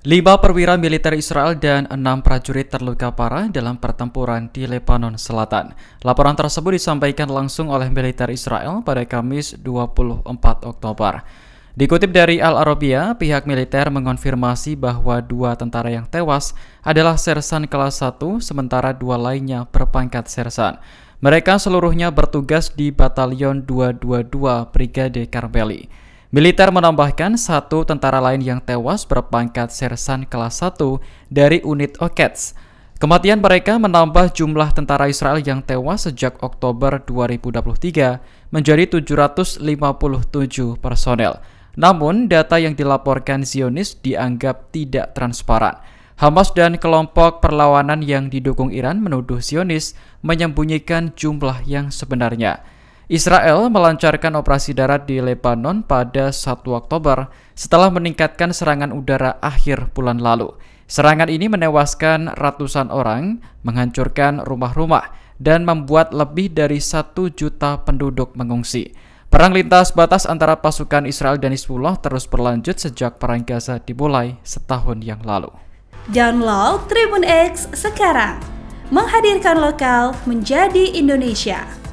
Lima perwira militer Israel dan enam prajurit terluka parah dalam pertempuran di Lebanon Selatan. Laporan tersebut disampaikan langsung oleh militer Israel pada Kamis 24 Oktober. Dikutip dari Al Arabiya, pihak militer mengonfirmasi bahwa dua tentara yang tewas adalah sersan kelas 1, sementara dua lainnya berpangkat sersan. Mereka seluruhnya bertugas di Batalion 222 Brigade Karbeli. Militer menambahkan satu tentara lain yang tewas berpangkat sersan kelas 1 dari unit Okets. Kematian mereka menambah jumlah tentara Israel yang tewas sejak Oktober 2023 menjadi 757 personel. Namun, data yang dilaporkan Zionis dianggap tidak transparan. Hamas dan kelompok perlawanan yang didukung Iran menuduh Zionis menyembunyikan jumlah yang sebenarnya. Israel melancarkan operasi darat di Lebanon pada 1 Oktober setelah meningkatkan serangan udara akhir bulan lalu. Serangan ini menewaskan ratusan orang, menghancurkan rumah-rumah, dan membuat lebih dari satu juta penduduk mengungsi. Perang lintas batas antara pasukan Israel dan Hezbollah terus berlanjut sejak Perang Gaza dimulai setahun yang lalu. Download Tribun X sekarang, menghadirkan lokal menjadi Indonesia.